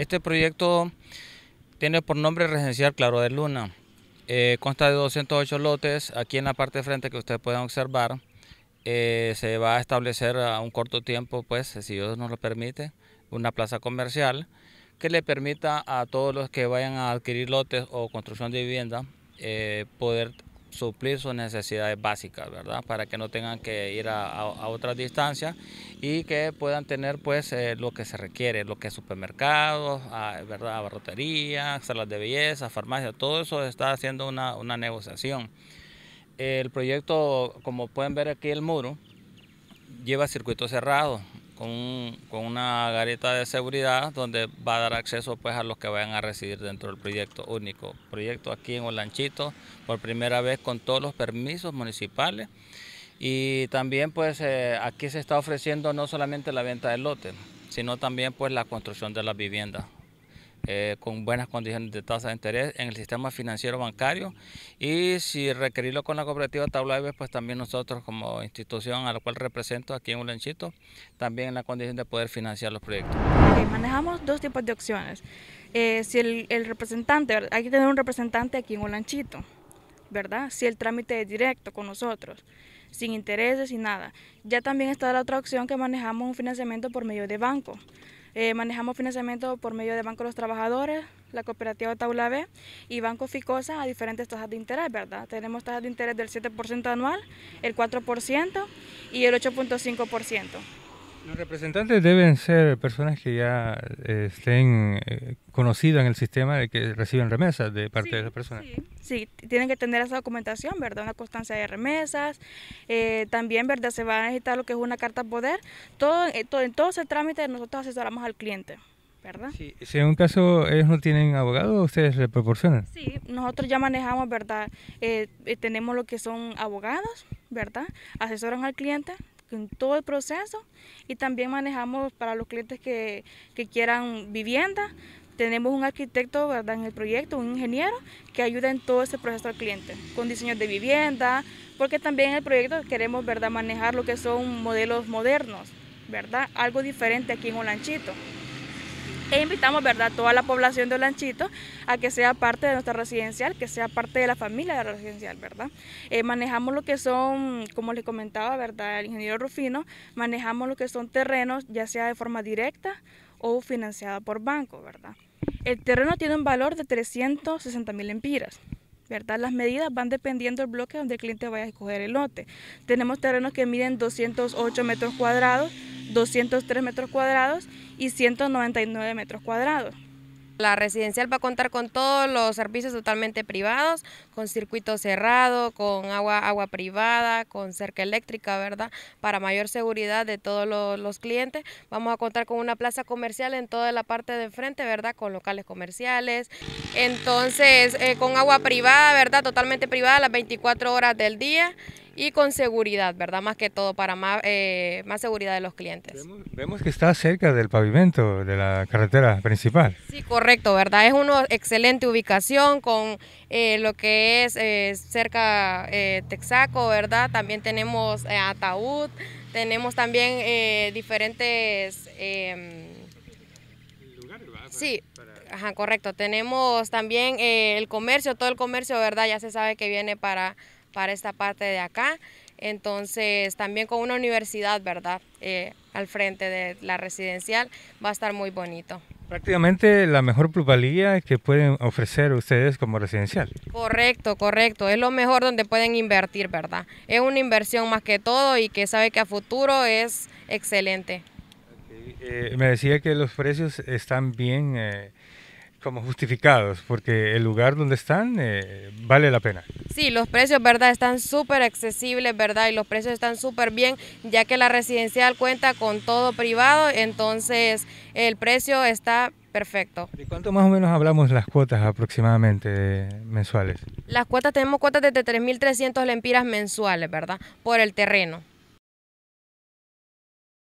Este proyecto tiene por nombre Residencial Claro de Luna. Eh, consta de 208 lotes. Aquí en la parte de frente que ustedes pueden observar, eh, se va a establecer a un corto tiempo, pues, si Dios nos lo permite, una plaza comercial que le permita a todos los que vayan a adquirir lotes o construcción de vivienda eh, poder suplir sus necesidades básicas, ¿verdad? Para que no tengan que ir a, otra distancia y que puedan tener pues eh, lo que se requiere, lo que es supermercados, ah, ¿verdad? Barrotería, salas de belleza, farmacia todo eso está haciendo una, una negociación. El proyecto, como pueden ver aquí el muro, lleva circuito cerrado, con, una gareta de seguridad donde va a dar acceso pues a los que vayan a residir dentro del proyecto único. Proyecto aquí en Olanchito, por primera vez con todos los permisos municipales. Y también pues eh, aquí se está ofreciendo no solamente la venta del lote, sino también pues la construcción de las viviendas. Eh, con buenas condiciones de tasa de interés en el sistema financiero bancario y si requerirlo con la cooperativa Tablaibes pues también nosotros como institución a la cual represento aquí en lanchito también en la condición de poder financiar los proyectos. manejamos dos tipos de opciones. Eh, si el, representante, hay que tener un representante aquí en Ulanchito, ¿verdad? Si el trámite es directo con nosotros sin intereses, y nada. Ya también está la otra opción que manejamos un financiamiento por medio de banco. Eh, manejamos financiamiento por medio de Banco de los Trabajadores, la cooperativa Taula B y Banco Ficosa a diferentes tasas de interés, ¿verdad? Tenemos tasas de interés del 7% anual, el 4% y el 8.5%. Los representantes deben ser personas que ya eh, estén eh, conocidas en el sistema de que reciben remesas de parte de las personas. Sí. tienen que tener esa documentación, ¿verdad? Una constancia de remesas. Eh, también, ¿verdad? Se va a necesitar lo que es una carta poder. Todo, todo, en todo ese trámite nosotros asesoramos al cliente. ¿verdad? Sí. Si en un caso ellos no tienen abogado, ¿ustedes le proporcionan? Sí, nosotros ya manejamos, ¿verdad? tenemos lo que son abogados, ¿verdad? Asesoran al cliente, en todo el proceso y también manejamos para los clientes que, quieran vivienda. Tenemos un arquitecto en el proyecto, un ingeniero, que ayuda en todo ese proceso al cliente, con diseños de vivienda, porque también en el proyecto queremos ¿verdad? manejar lo que son modelos modernos, ¿verdad? algo diferente aquí en Olanchito e invitamos ¿verdad? a toda la población de Olanchito a que sea parte de nuestra residencial, que sea parte de la familia de la residencial, ¿verdad? Eh, manejamos lo que son, como le comentaba, ¿verdad? El ingeniero Rufino, manejamos lo que son terrenos, ya sea de forma directa o financiada por banco, ¿verdad? El terreno tiene un valor de 360 mil empiras. ¿verdad? Las medidas van dependiendo del bloque donde el cliente vaya a escoger el lote. Tenemos terrenos que miden 208 metros cuadrados, 203 metros cuadrados y 199 metros cuadrados. La residencial va a contar con todos los servicios totalmente privados, con circuito cerrado, con agua, agua privada, con cerca eléctrica, ¿verdad? Para mayor seguridad de todos los, clientes. Vamos a contar con una plaza comercial en toda la parte de enfrente, ¿verdad? Con locales comerciales. Entonces, eh, con agua privada, ¿verdad? Totalmente privada las 24 horas del día y con seguridad, ¿verdad? Más que todo, para más, eh, más seguridad de los clientes. Vemos, que está cerca del pavimento de la carretera principal. Sí, correcto, ¿verdad? Es una excelente ubicación con eh, lo que es eh, cerca eh, Texaco, ¿verdad? También tenemos Ataúd, tenemos también diferentes... Em, Lugares, sí, Ajá, correcto. Tenemos también el comercio, todo el comercio, ¿verdad? Ya se sabe que viene para para esta parte de acá. Entonces, también con una universidad, ¿verdad? Eh, al frente de la residencial, va a estar muy bonito. Prácticamente la mejor plusvalía que pueden ofrecer ustedes como residencial. Correcto, correcto. Es lo mejor donde pueden invertir, ¿verdad? Es una inversión más que todo y que sabe que a futuro es excelente. Eh, me decía que los precios están bien. Eh, como justificados, porque el lugar donde están eh, vale la pena. Sí, los precios, ¿verdad? Están súper accesibles, ¿verdad? Y los precios están súper bien, ya que la residencial cuenta con todo privado, entonces el precio está perfecto. ¿Y cuánto más o menos hablamos las cuotas aproximadamente eh, mensuales? Las cuotas, tenemos cuotas desde 3.300 lempiras mensuales, ¿verdad? Por el terreno.